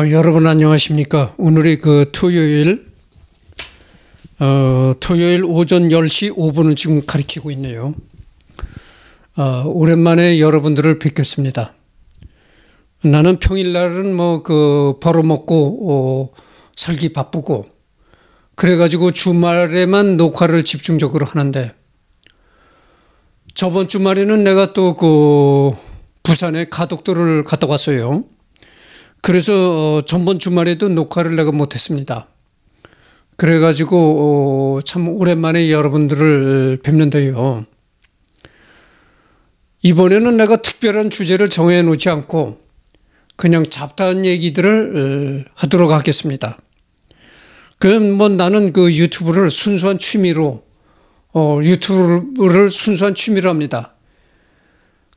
어, 여러분 안녕하십니까? 오늘이 그 토요일 어, 토요일 오전 10시 5분을 지금 가리키고 있네요. 어, 오랜만에 여러분들을 뵙겠습니다. 나는 평일날은 뭐그 벌어먹고 어, 살기 바쁘고 그래가지고 주말에만 녹화를 집중적으로 하는데 저번 주말에는 내가 또 그 부산에 가덕도를 갔다 왔어요. 그래서 어, 전번 주말에도 녹화를 내가 못했습니다. 그래가지고 어, 참 오랜만에 여러분들을 뵙는데요. 이번에는 내가 특별한 주제를 정해놓지 않고 그냥 잡다한 얘기들을 어, 하도록 하겠습니다. 그뭐 나는 그 유튜브를 순수한 취미로 어, 유튜브를 순수한 취미로 합니다.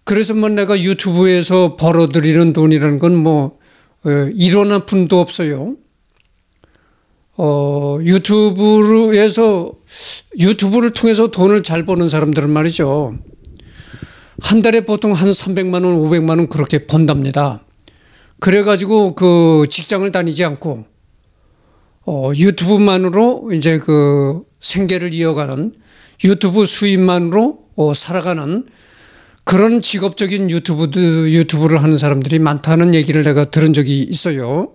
그래서 뭐 내가 유튜브에서 벌어들이는 돈이라는 건뭐 예, 일어난 분도 없어요. 어, 유튜브에서, 유튜브를 통해서 돈을 잘 버는 사람들은 말이죠. 한 달에 보통 한 300만원, 500만원 그렇게 번답니다. 그래가지고 그 직장을 다니지 않고, 어, 유튜브만으로 이제 그 생계를 이어가는 유튜브 수입만으로 어, 살아가는 그런 직업적인 유튜브도 유튜브를 하는 사람들이 많다는 얘기를 내가 들은 적이 있어요.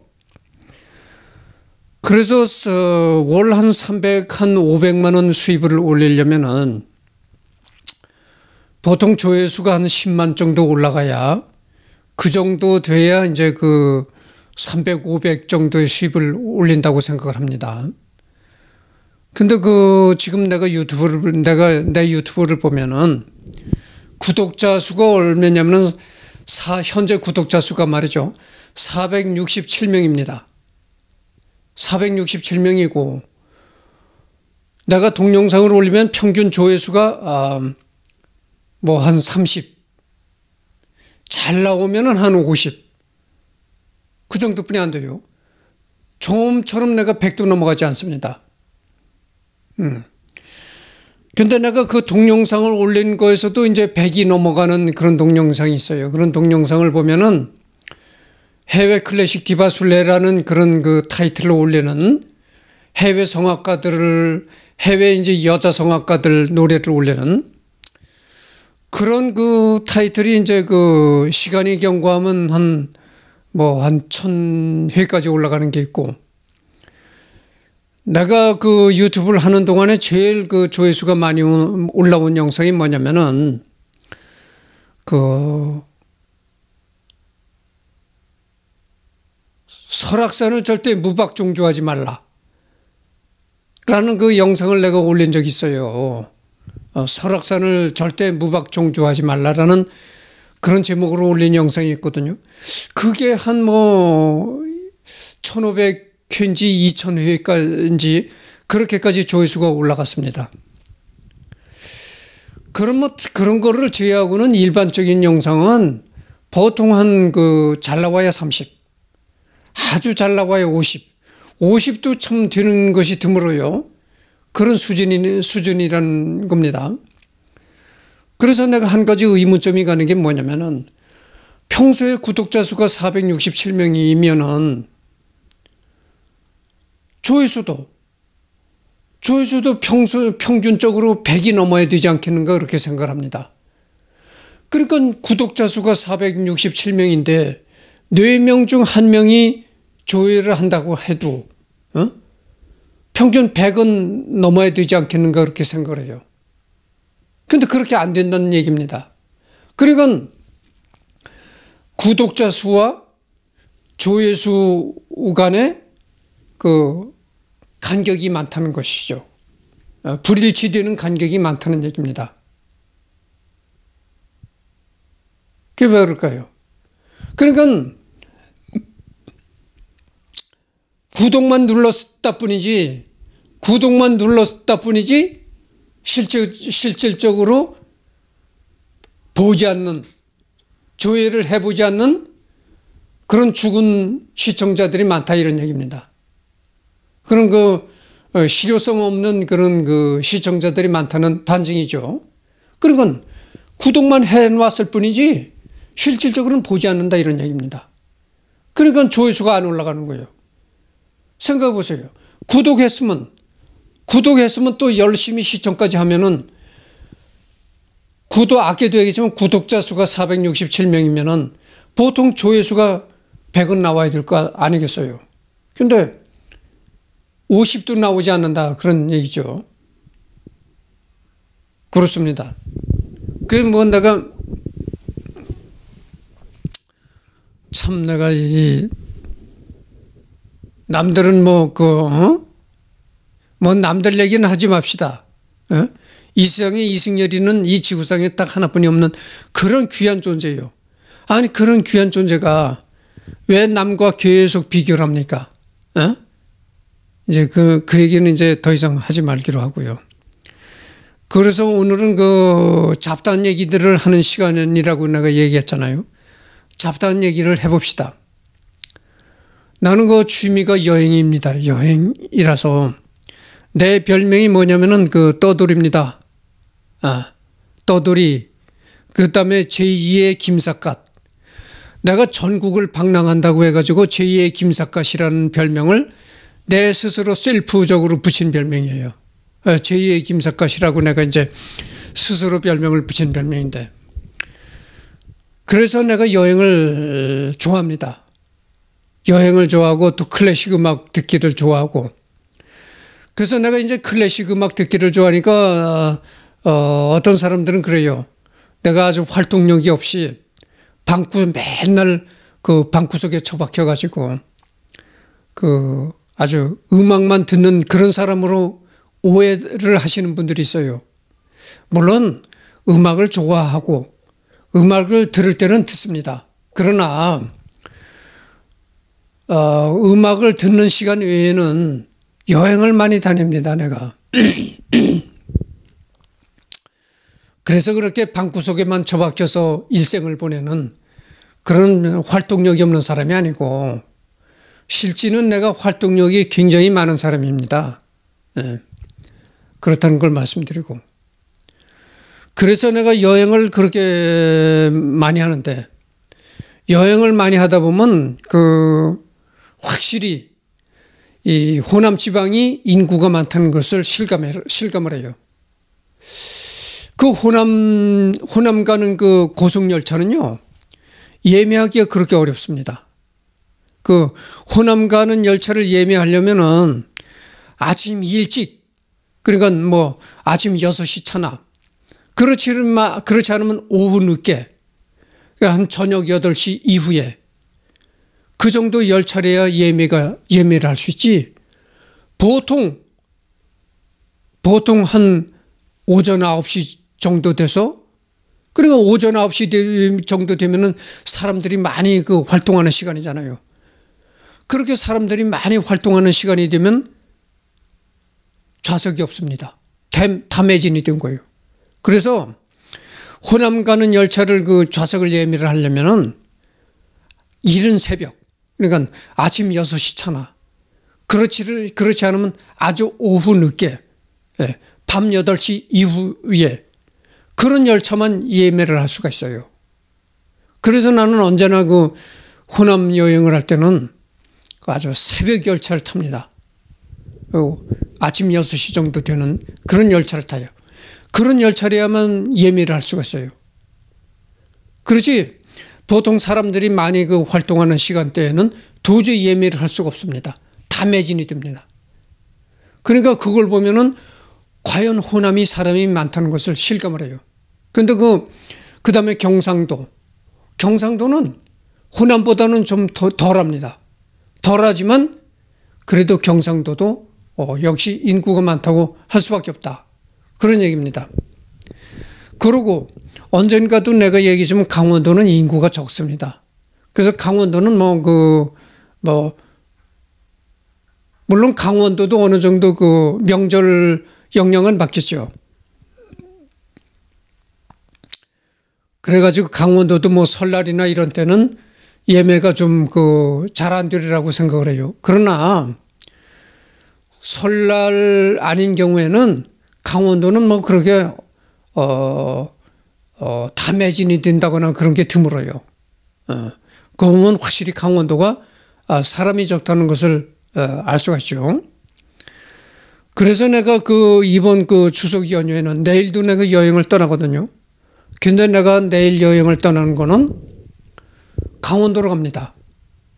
그래서 월 한 300, 한 500만 원 수입을 올리려면은 보통 조회수가 한 10만 정도 올라가야 그 정도 돼야 이제 그 300, 500 정도의 수입을 올린다고 생각을 합니다. 근데 그 지금 내가 유튜브를 내가 내 유튜브를 보면은 구독자 수가 얼마냐면 사, 현재 구독자 수가 말이죠. 467명입니다. 467명이고 내가 동영상을 올리면 평균 조회수가 아, 뭐한 30. 잘 나오면은 한 50. 그 정도뿐이 안 돼요. 좀처럼 내가 100도 넘어가지 않습니다. 음. 근데 내가 그 동영상을 올린 거에서도 이제 100이 넘어가는 그런 동영상이 있어요. 그런 동영상을 보면은 해외 클래식 디바술레라는 그런 그 타이틀로 올리는 해외 성악가들을 해외 이제 여자 성악가들 노래를 올리는 그런 그 타이틀이 이제 그 시간이 경과하면 한 뭐한 뭐회까지 올라가는 게 있고 내가 그 유튜브를 하는 동안에 제일 그 조회수가 많이 올라온 영상이 뭐냐면은 그 설악산을 절대 무박종주하지 말라. 라는 그 영상을 내가 올린 적이 있어요. 어, 설악산을 절대 무박종주하지 말라라는 그런 제목으로 올린 영상이 있거든요. 그게 한뭐1500 퀸지 2000회까지 그렇게까지 조회수가 올라갔습니다. 그런 뭐 그런 거를 제외하고는 일반적인 영상은 보통 한 그 잘 나와야 30, 아주 잘 나와야 50, 50도 참 되는 것이 드물어요. 그런 수준이 수준이란 겁니다. 그래서 내가 한 가지 의문점이 가는 게 뭐냐면은 평소에 구독자 수가 467명이면은 조회수도 조회수도 평소 평균적으로 100이 넘어야 되지 않겠는가 그렇게 생각합니다. 그러니까 구독자 수가 467명인데 4명 중 1명이 조회를 한다고 해도 어? 평균 100은 넘어야 되지 않겠는가 그렇게 생각을 해요. 근데 그렇게 안 된다는 얘기입니다. 그러니까 구독자 수와 조회수 간의 그 간격이 많다는 것이죠. 어, 불일치되는 간격이 많다는 얘기입니다. 그게 왜 그럴까요? 그러니까 구동만 눌렀다 뿐이지 구동만 눌렀다 뿐이지 실제, 실질적으로 보지 않는 조회를 해보지 않는 그런 죽은 시청자들이 많다 이런 얘기입니다. 그런 그 어, 실효성 없는 그런 그 시청자들이 많다는 반증이죠. 그런 건 구독만 해놓았을 뿐이지 실질적으로는 보지 않는다 이런 얘기입니다. 그러니까 조회수가 안 올라가는 거예요. 생각해 보세요. 구독했으면 구독했으면 또 열심히 시청까지 하면은 구독 아게되겠지만 구독자 수가 467명이면은 보통 조회수가 100은 나와야 될 거 아니겠어요. 근데 50도 나오지 않는다 그런 얘기죠. 그렇습니다. 그 뭐 내가 참 내가 이 남들은 뭐그 어? 뭐 남들 얘기는 하지 맙시다. 어? 이 세상에 이승열이는 이 지구상에 딱 하나뿐이 없는 그런 귀한 존재예요. 아니 그런 귀한 존재가 왜 남과 계속 비교를 합니까? 어? 이제 그, 그 얘기는 이제 더 이상 하지 말기로 하고요. 그래서 오늘은 그 잡다한 얘기들을 하는 시간이라고 내가 얘기했잖아요. 잡다한 얘기를 해봅시다. 나는 그 취미가 여행입니다. 여행이라서 내 별명이 뭐냐면은 그 떠돌입니다. 아, 떠돌이. 그 다음에 제2의 김삿갓. 내가 전국을 방랑한다고 해가지고 제2의 김삿갓이라는 별명을 내 스스로 셀프적으로 붙인 별명이에요. 어, 제2의 김사갓이라고 내가 이제 스스로 별명을 붙인 별명인데. 그래서 내가 여행을 좋아합니다. 여행을 좋아하고 또 클래식 음악 듣기를 좋아하고. 그래서 내가 이제 클래식 음악 듣기를 좋아하니까 어, 어떤 사람들은 그래요. 내가 아주 활동력이 없이 방구 맨날 그 방구석에 처박혀 가지고 그 아주 음악만 듣는 그런 사람으로 오해를 하시는 분들이 있어요. 물론 음악을 좋아하고 음악을 들을 때는 듣습니다. 그러나 어, 음악을 듣는 시간 외에는 여행을 많이 다닙니다. 내가. 그래서 그렇게 방구석에만 처박혀서 일생을 보내는 그런 활동력이 없는 사람이 아니고 실제는 내가 활동력이 굉장히 많은 사람입니다. 예. 그렇다는 걸 말씀드리고. 그래서 내가 여행을 그렇게 많이 하는데 여행을 많이 하다 보면 그 확실히 이 호남 지방이 인구가 많다는 것을 실감해, 실감을 해요. 그 호남, 호남 가는 그 고속열차는요, 예매하기가 그렇게 어렵습니다. 그 호남 가는 열차를 예매하려면은 아침 일찍 그러니까 뭐 아침 6시 차나 그렇지, 그렇지 않으면 오후 늦게 그러니까 한 저녁 8시 이후에 그 정도 열차래야 예매가 예매를 할 수 있지 보통 보통 한 오전 9시 정도 돼서 그리고 그러니까 오전 9시 정도 되면은 사람들이 많이 그 활동하는 시간이잖아요. 그렇게 사람들이 많이 활동하는 시간이 되면 좌석이 없습니다. 담, 담해진이 된 거예요. 그래서 호남 가는 열차를 그 좌석을 예매를 하려면은 이른 새벽, 그러니까 아침 6시 차나, 그렇지를, 그렇지 않으면 아주 오후 늦게, 예, 밤 8시 이후에 그런 열차만 예매를 할 수가 있어요. 그래서 나는 언제나 그 호남 여행을 할 때는 아주 새벽 열차를 탑니다. 아침 6시 정도 되는 그런 열차를 타요. 그런 열차라야만 예매를 할 수가 있어요. 그렇지 보통 사람들이 많이 그 활동하는 시간대에는 도저히 예매를 할 수가 없습니다. 다 매진이 됩니다. 그러니까 그걸 보면은 과연 호남이 사람이 많다는 것을 실감을 해요. 근데 그, 그 다음에 경상도. 경상도는 호남보다는 좀 더, 덜합니다. 덜하지만 그래도 경상도도 어, 역시 인구가 많다고 할 수밖에 없다. 그런 얘기입니다. 그리고 언젠가도 내가 얘기했지만 강원도는 인구가 적습니다. 그래서 강원도는 뭐 그뭐 그뭐 물론 강원도도 어느 정도 그 명절 영향은 받겠죠. 그래가지고 강원도도 뭐 설날이나 이런 때는 예매가 좀 그 잘 안 되리라고 생각을 해요. 그러나 설날 아닌 경우에는 강원도는 뭐 그렇게 어, 어 담해진이 된다거나 그런 게 드물어요. 어, 그 부분은 확실히 강원도가 아, 사람이 적다는 것을 어, 알 수가 있죠. 그래서 내가 그 이번 그 추석 연휴에는 내일도 내가 여행을 떠나거든요. 근데 내가 내일 여행을 떠나는 거는 강원도로 갑니다.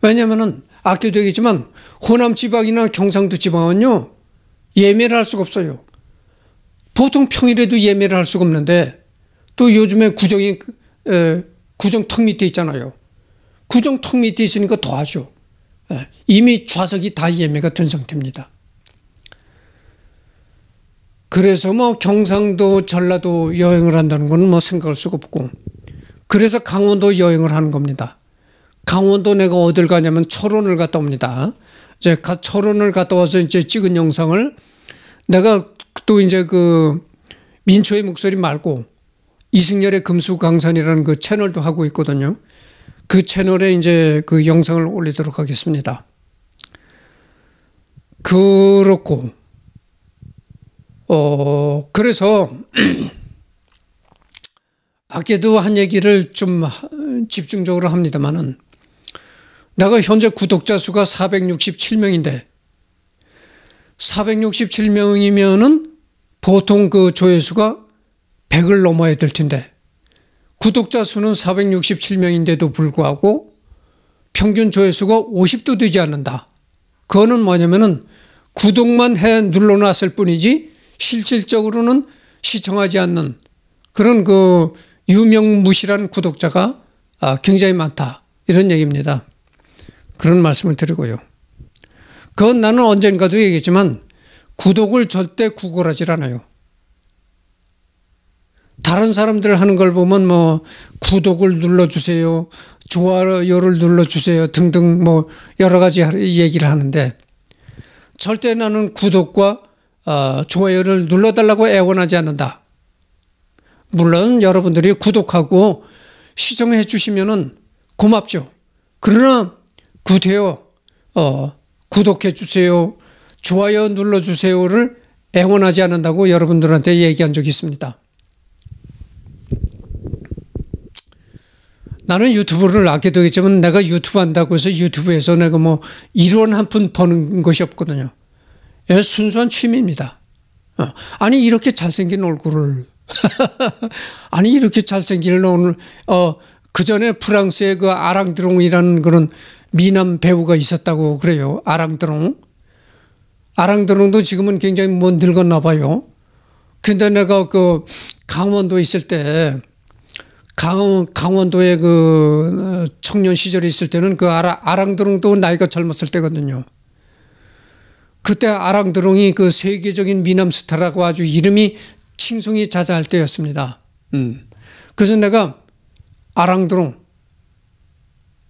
왜냐면은 아껴도 되겠지만 호남 지방이나 경상도 지방은요 예매를 할 수가 없어요. 보통 평일에도 예매를 할 수가 없는데 또 요즘에 구정이 에, 구정 턱 밑에 있잖아요. 구정 턱 밑에 있으니까 더 하죠. 에, 예, 이미 좌석이 다 예매가 된 상태입니다. 그래서 뭐 경상도 전라도 여행을 한다는 건 뭐 생각할 수가 없고 그래서 강원도 여행을 하는 겁니다. 강원도 내가 어딜 가냐면 철원을 갔다 옵니다. 이제 철원을 갔다 와서 이제 찍은 영상을 내가 또 이제 그 민초의 목소리 말고 이승열의 금수강산이라는 그 채널도 하고 있거든요. 그 채널에 이제 그 영상을 올리도록 하겠습니다. 그렇고, 어, 그래서, 아까도 한 얘기를 좀 집중적으로 합니다만은, 내가 현재 구독자 수가 467명인데 467명이면은 보통 그 조회수가 100을 넘어야 될 텐데 구독자 수는 467명인데도 불구하고 평균 조회수가 50도 되지 않는다. 그거는 뭐냐면은 구독만 해 눌러놨을 뿐이지 실질적으로는 시청하지 않는 그런 그 유명무실한 구독자가 아, 굉장히 많다. 이런 얘기입니다. 그런 말씀을 드리고요. 그건 나는 언젠가도 얘기했지만 구독을 절대 구걸하지 않아요. 다른 사람들 하는 걸 보면 뭐 구독을 눌러주세요. 좋아요를 눌러주세요. 등등 뭐 여러 가지 얘기를 하는데 절대 나는 구독과 어, 좋아요를 눌러달라고 애원하지 않는다. 물론 여러분들이 구독하고 시청해 주시면 고맙죠. 그러나 구태여 어, 구독해 주세요. 좋아요 눌러 주세요를 애원하지 않는다고 여러분들한테 얘기한 적이 있습니다. 나는 유튜브를 하게 되겠지만 내가 유튜브 한다고 해서 유튜브에서 내가 뭐 1원 한 푼 버는 것이 없거든요. 예, 순수한 취미입니다. 어. 아니 이렇게 잘생긴 얼굴을 아니 이렇게 잘생긴 얼굴 어, 그 전에 프랑스의 그 아랑드롱이라는 그런 미남 배우가 있었다고 그래요. 아랑드롱. 아랑드롱도 지금은 굉장히 못 늙었나 봐요. 근데 내가 그 강원도에 있을 때 강원, 강원도에 그 어, 청년 시절에 있을 때는 그 아라, 아랑드롱도 나이가 젊었을 때거든요. 그때 아랑드롱이 그 세계적인 미남 스타라고 아주 이름이 칭송이 자자할 때였습니다. 음. 그래서 내가 아랑드롱,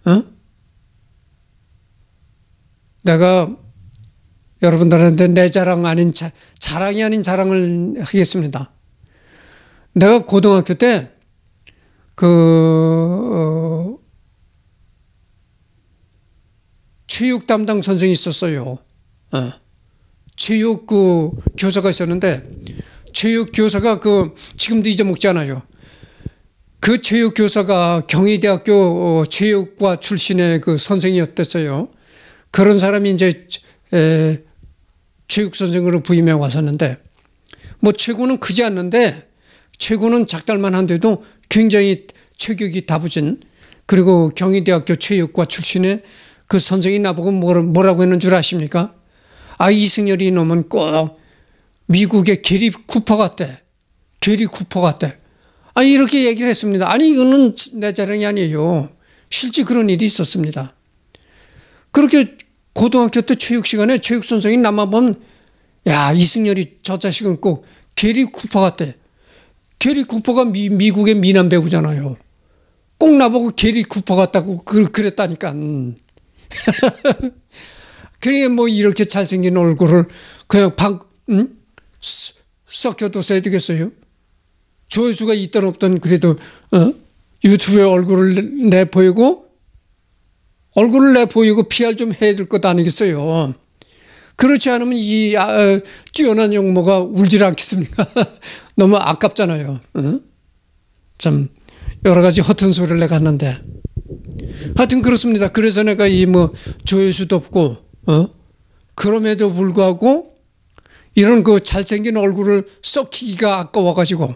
어? 내가 여러분들한테 내 자랑 아닌 자, 자랑이 아닌 자랑을 하겠습니다. 내가 고등학교 때, 그, 어, 체육 담당 선생이 있었어요. 어. 체육 그 교사가 있었는데, 체육 교사가 그, 지금도 잊어먹지 않아요. 그 체육 교사가 경희대학교 어, 체육과 출신의 그 선생이었댔어요. 그런 사람이 이제 에, 체육 선생으로 부임해 왔었는데 뭐 최고는 크지 않는데 최고는 작달만 한데도 굉장히 체격이 다부진 그리고 경희대학교 체육과 출신의 그 선생이 나보고 뭐라고 했는 줄 아십니까? 아 이승열이 이놈은 꼭 미국의 게리 쿠퍼 같대. 게리 쿠퍼 같대. 아 이렇게 얘기를 했습니다. 아니 이거는 내 자랑이 아니에요. 실제 그런 일이 있었습니다. 그렇게 고등학교 때 체육 시간에 체육 선생님 나만 보면 야 이승열이 저 자식은 꼭 게리 쿠퍼 같대. 게리 쿠퍼가 미, 미국의 미남 배우잖아요. 꼭 나보고 게리 쿠퍼 같다고 그, 그랬다니까. 음. 그게 뭐 이렇게 잘생긴 얼굴을 그냥 방, 응? 음? 썩혀도써야 되겠어요? 조회수가 있던 없던 그래도 어? 유튜브에 얼굴을 내보이고 얼굴을 내보이고 PR 좀 해야 될 것 아니겠어요. 그렇지 않으면 이 아, 어, 뛰어난 영모가 울질 않겠습니까? 너무 아깝잖아요. 응? 참 여러 가지 허튼 소리를 내가 하는데 하여튼 그렇습니다. 그래서 내가 이 뭐 조회수도 없고 어? 그럼에도 불구하고 이런 그 잘생긴 얼굴을 썩히기가 아까워가지고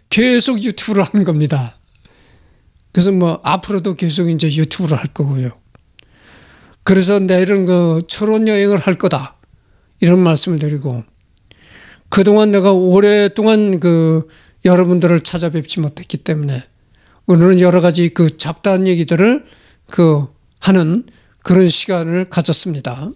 계속 유튜브를 하는 겁니다. 그래서 뭐 앞으로도 계속 이제 유튜브를 할 거고요. 그래서 내일은 그 철원 여행을 할 거다. 이런 말씀을 드리고 그동안 내가 오랫동안 그 여러분들을 찾아뵙지 못했기 때문에 오늘은 여러 가지 그 잡다한 얘기들을 그 하는 그런 시간을 가졌습니다.